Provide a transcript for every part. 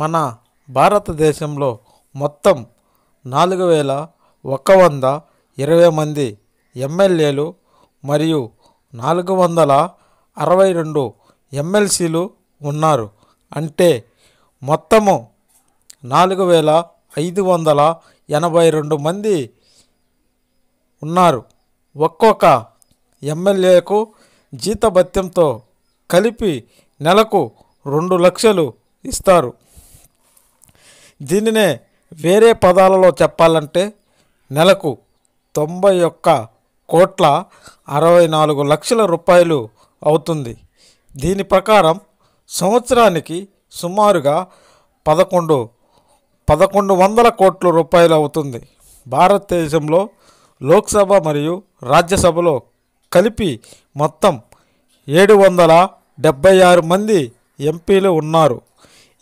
మన భారతదేశంలో మొత్తం నాలుగు వేల ఒక వంద ఇరవై మంది ఎమ్మెల్యేలు మరియు నాలుగు వందల అరవై రెండు ఎమ్మెల్సీలు ఉన్నారు అంటే మొత్తము నాలుగు వేల ఐదు వందల ఎనభై రెండు మంది ఉన్నారు ఒక్కొక్క ఎమ్మెల్యేకు జీతభత్యంతో కలిపి నెలకు రెండు లక్షలు ఇస్తారు దీనినే వేరే పదాలలో చెప్పాలంటే నెలకు తొంభై ఒక్క కోట్ల అరవై నాలుగు లక్షల రూపాయలు అవుతుంది దీని ప్రకారం సంవత్సరానికి సుమారుగా పదకొండు పదకొండు వందల కోట్ల రూపాయలు అవుతుంది భారతదేశంలో లోక్సభ మరియు రాజ్యసభలో కలిపి మొత్తం ఏడు వందల డెబ్భై ఆరు మంది ఎంపీలు ఉన్నారు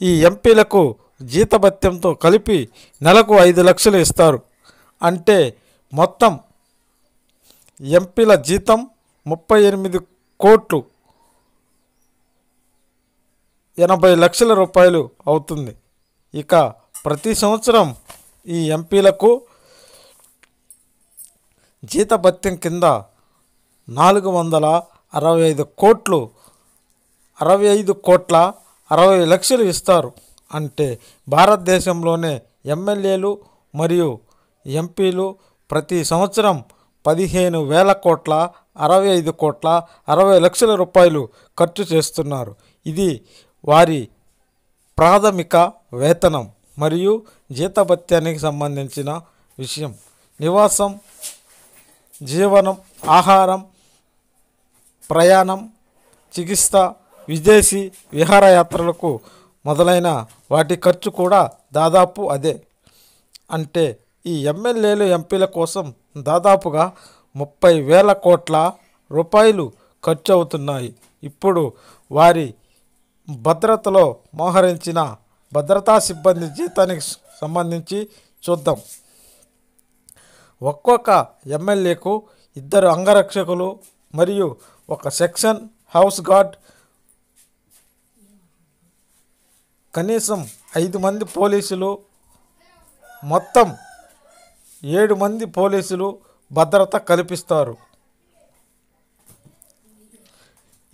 ఈ ఎంపీలకు జీతభత్యంతో కలిపి నెలకు ఐదు లక్షలు ఇస్తారు అంటే మొత్తం ఎంపీల జీతం ముప్పై ఎనిమిది కోట్లు ఎనభై లక్షల రూపాయలు అవుతుంది ఇక ప్రతి సంవత్సరం ఈ ఎంపీలకు జీతభత్యం కింద నాలుగు వందల అరవై ఐదు కోట్లు అరవై ఐదు కోట్ల అరవై లక్షలు ఇస్తారు అంటే భారతదేశంలోనే ఎమ్మెల్యేలు మరియు ఎంపీలు ప్రతి సంవత్సరం పదిహేను వేల కోట్ల అరవై ఐదు కోట్ల అరవై లక్షల రూపాయలు ఖర్చు చేస్తున్నారు ఇది వారి ప్రాథమిక వేతనం మరియు జీతభత్యానికి సంబంధించిన విషయం నివాసం జీవనం ఆహారం ప్రయాణం చికిత్స విదేశీ విహారయాత్రలకు మొదలైన వాటి ఖర్చు కూడా దాదాపు అదే అంటే ఈ ఎమ్మెల్యేలు ఎంపీల కోసం దాదాపుగా ముప్పై వేల కోట్ల రూపాయలు ఖర్చు అవుతున్నాయి ఇప్పుడు వారి భద్రతలో మోహరించిన భద్రతా సిబ్బంది జీతానికి సంబంధించి చూద్దాం ఒక్కొక్క ఎమ్మెల్యేకు ఇద్దరు అంగరక్షకులు మరియు ఒక సెక్షన్ హౌస్ గార్డ్ కనీసం ఐదు మంది పోలీసులు మొత్తం ఏడు మంది పోలీసులు భద్రత కల్పిస్తారు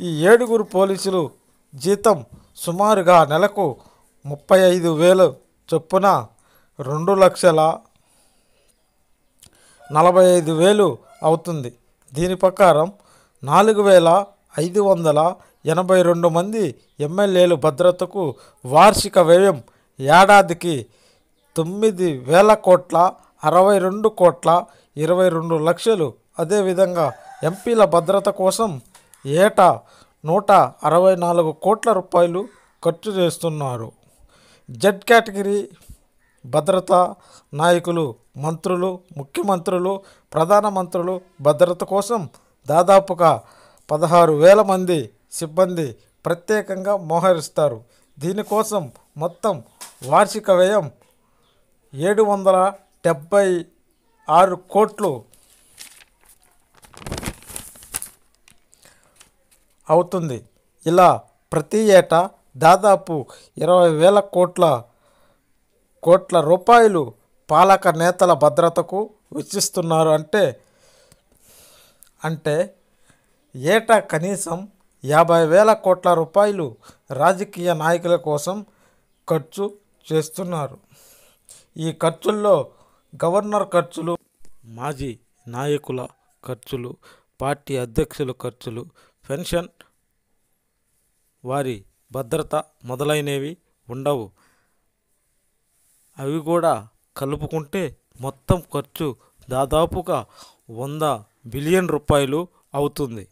ఈ ఏడుగురు పోలీసులు జీతం సుమారుగా నెలకు ముప్పై ఐదు వేలు చొప్పున రెండు లక్షల నలభై ఐదు వేలు అవుతుంది దీని ప్రకారం నాలుగు వేల ఐదు వందల ఎనభై రెండు మంది ఎమ్మెల్యేలు భద్రతకు వార్షిక వ్యయం ఏడాదికి తొమ్మిది వేల కోట్ల అరవై రెండు కోట్ల ఇరవై రెండు లక్షలు అదేవిధంగా ఎంపీల భద్రత కోసం ఏటా నూట అరవై నాలుగు కోట్ల రూపాయలు ఖర్చు చేస్తున్నారు జెడ్ కేటగిరీ భద్రతా నాయకులు మంత్రులు ముఖ్యమంత్రులు ప్రధానమంత్రులు భద్రత కోసం దాదాపుగా పదహారు వేల మంది సిబ్బంది ప్రత్యేకంగా మోహరిస్తారు దీనికోసం మొత్తం వార్షిక వ్యయం ఏడు వందల డెబ్భై ఆరు కోట్లు అవుతుంది ఇలా ప్రతి ఏటా దాదాపు ఇరవై వేల కోట్ల కోట్ల రూపాయలు పాలక నేతల భద్రతకు వెచ్చిస్తున్నారు అంటే అంటే ఏటా కనీసం యాభై వేల కోట్ల రూపాయలు రాజకీయ నాయకుల కోసం ఖర్చు చేస్తున్నారు ఈ ఖర్చుల్లో గవర్నర్ ఖర్చులు మాజీ నాయకుల ఖర్చులు పార్టీ అధ్యక్షుల ఖర్చులు పెన్షన్ వారి భద్రత మొదలైనవి ఉండవు అవి కూడా కలుపుకుంటే మొత్తం ఖర్చు దాదాపుగా వంద బిలియన్ రూపాయలు అవుతుంది